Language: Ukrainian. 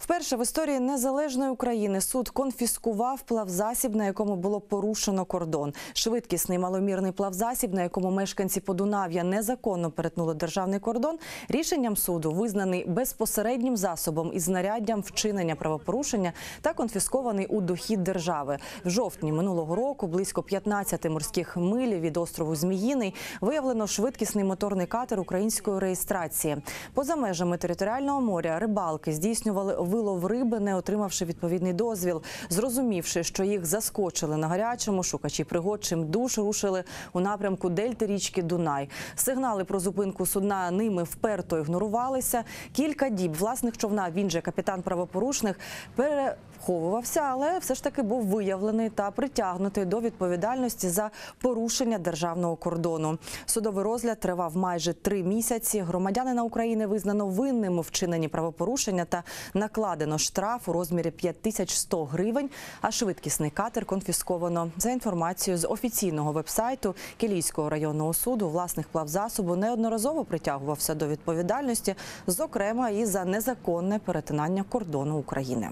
Вперше в історії незалежної України суд конфіскував плавзасіб, на якому було порушено кордон. Швидкісний маломірний плавзасіб, на якому мешканці Подунав'я незаконно перетнули державний кордон. Рішенням суду визнаний безпосереднім засобом і знаряддям вчинення правопорушення та конфіскований у дохід держави в жовтні минулого року. Близько 15 морських миль від острову Зміїний виявлено швидкісний моторний катер української реєстрації. Поза межами територіального моря рибалки здійснювали вилов риби, не отримавши відповідний дозвіл. Зрозумівши, що їх заскочили на гарячому, шукачі пригод чим душ рушили у напрямку дельти річки Дунай. Сигнали про зупинку судна ними вперто ігнорувалися. Кілька діб власних човна він же капітан правопорушних пере Ховувався, але все ж таки був виявлений та притягнутий до відповідальності за порушення державного кордону. Судовий розгляд тривав майже три місяці. Громадянина України визнано винним у вчиненні правопорушення та накладення накладено штраф у розмірі 5100 гривень, а швидкісний катер конфісковано. За інформацією з офіційного вебсайту Келійського районного суду власних плавзасобу неодноразово притягувався до відповідальності, зокрема і за незаконне перетинання кордону України.